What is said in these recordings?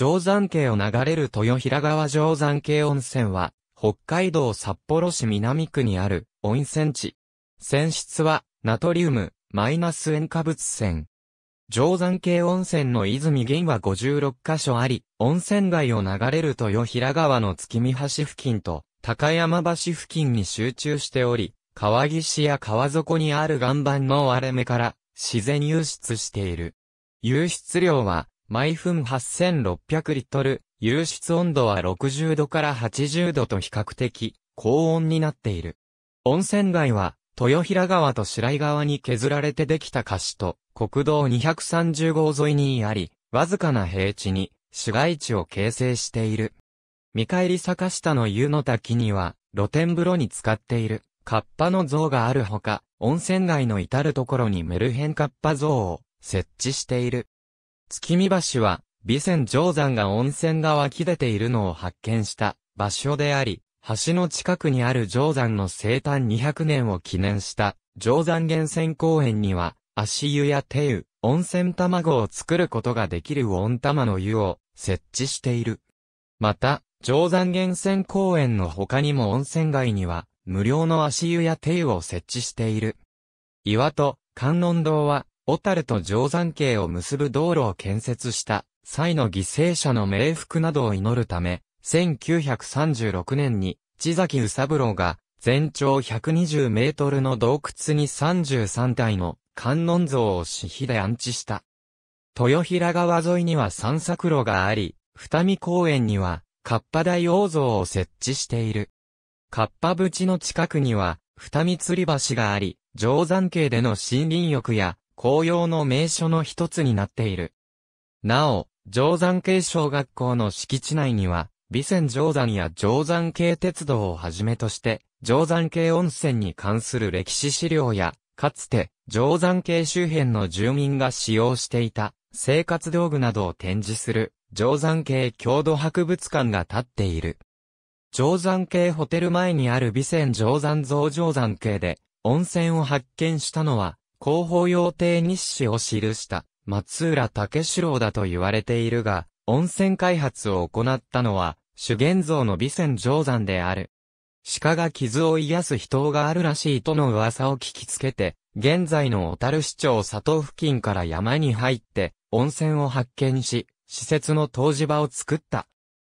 定山系を流れる豊平川定山系温泉は、北海道札幌市南区にある温泉地。泉質は、ナトリウム、マイナス塩化物泉。定山系温泉の泉源は56カ所あり、温泉街を流れる豊平川の月見橋付近と、高山橋付近に集中しており、川岸や川底にある岩盤の割れ目から、自然湧出している。湧出量は、毎分8600リットル、湧出温度は60度から80度と比較的高温になっている。温泉街は、豊平川と白井川に削られてできた菓子と、国道230号沿いにあり、わずかな平地に、市街地を形成している。見返り坂下の湯の滝には、露天風呂に使っている、カッパの像があるほか、温泉街の至るところにメルヘンカッパ像を設置している。月見橋は、備前定山が温泉が湧き出ているのを発見した場所であり、橋の近くにある定山の生誕200年を記念した定山源泉公園には、足湯や手湯、温泉卵を作ることができる温玉の湯を設置している。また、定山源泉公園の他にも温泉街には、無料の足湯や手湯を設置している。岩戸、観音堂は、小樽と定山渓を結ぶ道路を建設した際の犠牲者の冥福などを祈るため、1936年に地崎宇三郎が全長120メートルの洞窟に33体の観音像を私費で安置した。豊平川沿いには散策路があり、二見公園には、カッパ大王像を設置している。カッパ淵の近くには、二見吊り橋があり、定山渓での森林浴や紅葉の名所の一つになっている。なお、定山系小学校の敷地内には、備前定山や定山系鉄道をはじめとして、定山系温泉に関する歴史資料や、かつて、定山系周辺の住民が使用していた、生活道具などを展示する、定山系郷土博物館が建っている。定山系ホテル前にある備前定山像定山系で、温泉を発見したのは、広報用定日誌を記した松浦武四郎だと言われているが、温泉開発を行ったのは、主元像の備前定山である。鹿が傷を癒す人があるらしいとの噂を聞きつけて、現在の小樽市長佐藤付近から山に入って、温泉を発見し、施設の湯治場を作った。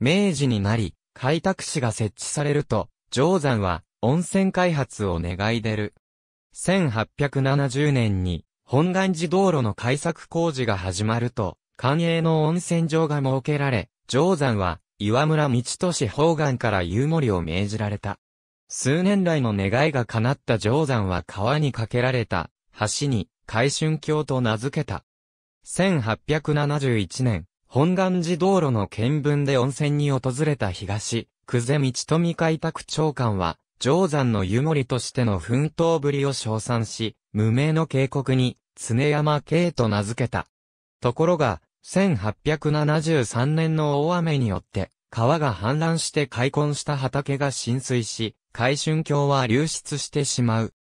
明治になり、開拓市が設置されると、定山は温泉開発を願い出る。1870年に本願寺道路の改作工事が始まると、官営の温泉場が設けられ、定山は岩村道都市方岸から夕森を命じられた。数年来の願いが叶った定山は川に架けられた橋に海春橋と名付けた。1871年、本願寺道路の見分で温泉に訪れた東、久世道富開拓長官は、定山の湯守としての奮闘ぶりを称賛し、無名の渓谷に、常山渓と名付けた。ところが、1873年の大雨によって、川が氾濫して開墾した畑が浸水し、海春橋は流出してしまう。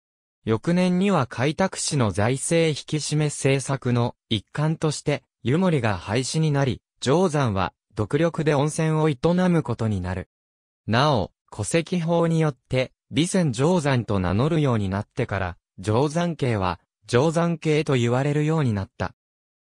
翌年には開拓市の財政引き締め政策の一環として、湯守が廃止になり、定山は独力で温泉を営むことになる。なお、戸籍法によって、備前定山と名乗るようになってから、定山系は、定山系と言われるようになった。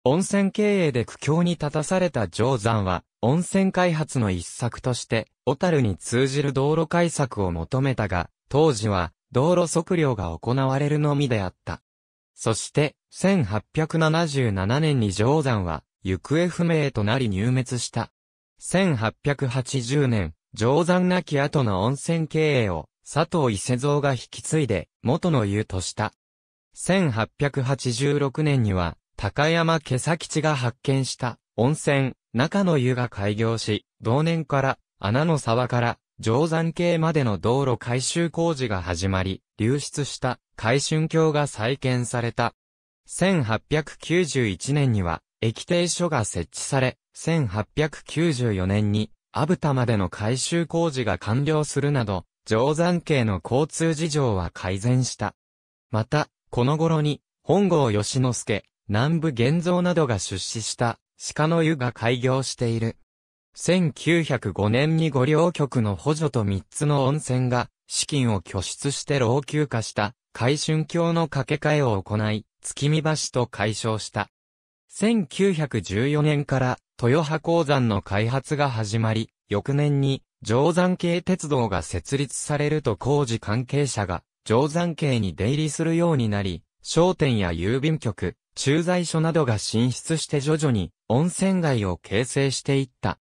温泉経営で苦境に立たされた定山は、温泉開発の一策として、小樽に通じる道路開削を求めたが、当時は、道路測量が行われるのみであった。そして、1877年に定山は、行方不明となり入滅した。1880年、定山なき後の温泉経営を佐藤伊勢蔵が引き継いで元の湯とした。1886年には高山毛佐吉が発見した温泉中の湯が開業し、同年から穴の沢から定山系までの道路改修工事が始まり、流出した海春橋が再建された。1891年には、駅停所が設置され、1894年にアブタまでの改修工事が完了するなど、定山系の交通事情は改善した。また、この頃に、本郷義之助、南部玄造などが出資した鹿の湯が開業している。1905年に五稜局の補助と三つの温泉が資金を拠出して老朽化した海春橋の架け替えを行い、月見橋と解消した。1914年から豊羽鉱山の開発が始まり、翌年に、定山系鉄道が設立されると工事関係者が、定山系に出入りするようになり、商店や郵便局、駐在所などが進出して徐々に温泉街を形成していった。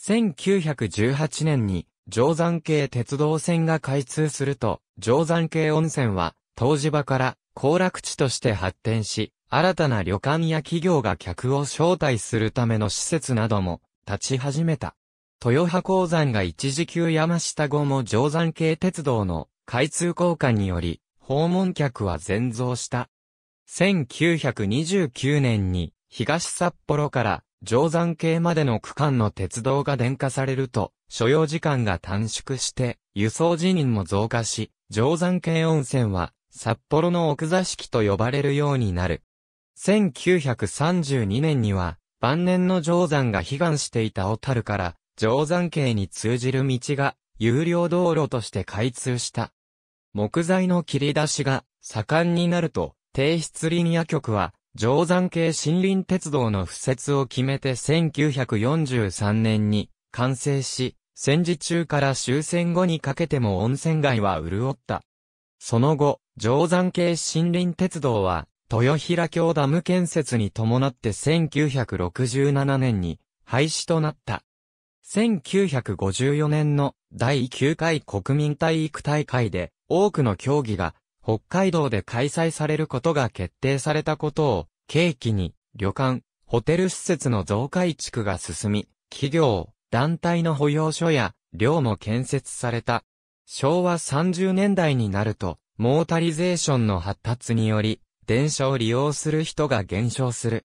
1918年に定山系鉄道線が開通すると、定山系温泉は、湯治場から行楽地として発展し、新たな旅館や企業が客を招待するための施設なども立ち始めた。豊葉鉱山が一時休山下後も定山系鉄道の開通効果により、訪問客は全増した。1929年に東札幌から定山系までの区間の鉄道が電化されると、所要時間が短縮して、輸送人員も増加し、定山系温泉は札幌の奥座敷と呼ばれるようになる。1932年には、晩年の定山が悲願していた小樽から、定山系に通じる道が、有料道路として開通した。木材の切り出しが盛んになると、低出リニア局は、定山系森林鉄道の敷設を決めて1943年に完成し、戦時中から終戦後にかけても温泉街は潤った。その後、定山系森林鉄道は豊平京ダム建設に伴って1967年に廃止となった。1954年の第9回国民体育大会で多くの競技が北海道で開催されることが決定されたことを契機に旅館、ホテル施設の増改築が進み、企業、団体の保養所や寮も建設された。昭和30年代になるとモータリゼーションの発達により電車を利用する人が減少する。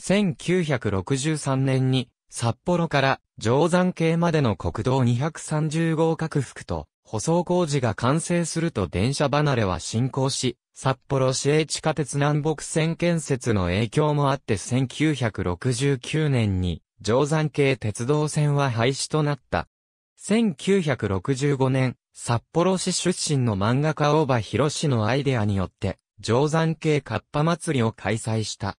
1963年に札幌から定山系までの国道230号拡幅と舗装工事が完成すると電車離れは進行し、札幌市営地下鉄南北線建設の影響もあって1969年に定山系鉄道線は廃止となった。1965年、札幌市出身の漫画家大場博士のアイデアによって、定山系カッパ祭りを開催した。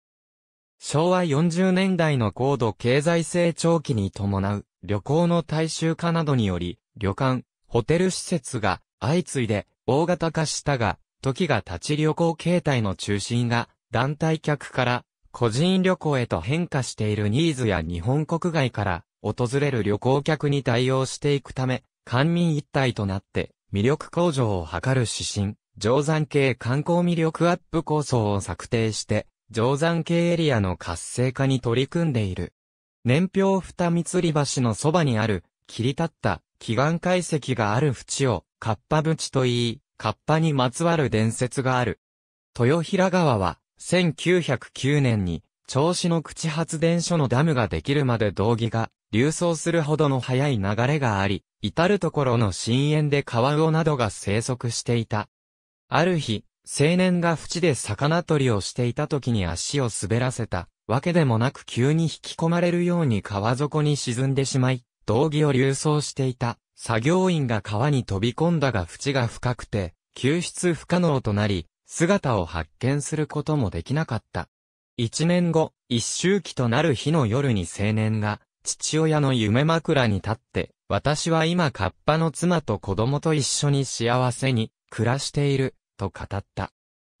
昭和40年代の高度経済成長期に伴う旅行の大衆化などにより、旅館、ホテル施設が相次いで大型化したが、時が立ち旅行形態の中心が団体客から個人旅行へと変化しているニーズや日本国外から訪れる旅行客に対応していくため、官民一体となって魅力向上を図る指針定山系観光魅力アップ構想を策定して、定山系エリアの活性化に取り組んでいる。年表二三吊り橋のそばにある、切り立った奇岩解石がある淵を、カッパ淵と言い、カッパにまつわる伝説がある。豊平川は、1909年に、銚子の口発電所のダムができるまで道義が流走するほどの速い流れがあり、至るところの深淵で川魚などが生息していた。ある日、青年が淵で魚取りをしていた時に足を滑らせた、わけでもなく急に引き込まれるように川底に沈んでしまい、道着を流走していた、作業員が川に飛び込んだが淵が深くて、救出不可能となり、姿を発見することもできなかった。一年後、一周期となる日の夜に青年が、父親の夢枕に立って、私は今カッパの妻と子供と一緒に幸せに暮らしている、と語った。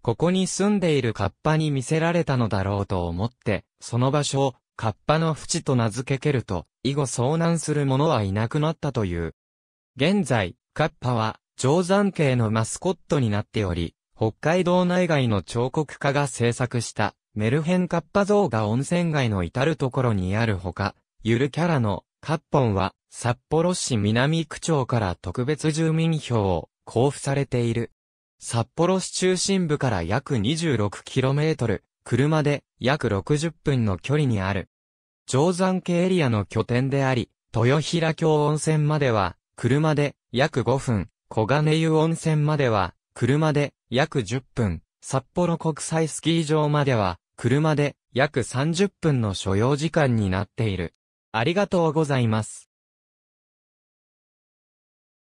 ここに住んでいるカッパに見せられたのだろうと思って、その場所をカッパの淵と名付けけると、以後遭難する者はいなくなったという。現在、カッパは、定山系のマスコットになっており、北海道内外の彫刻家が制作した、メルヘンカッパ像が温泉街の至るところにあるほか、ゆるキャラのカッポンは、札幌市南区長から特別住民票を交付されている。札幌市中心部から約 26km、車で約60分の距離にある。定山系エリアの拠点であり、豊平峡温泉までは、車で約5分、小金湯温泉までは、車で約10分、札幌国際スキー場までは、車で約30分の所要時間になっている。ありがとうございます。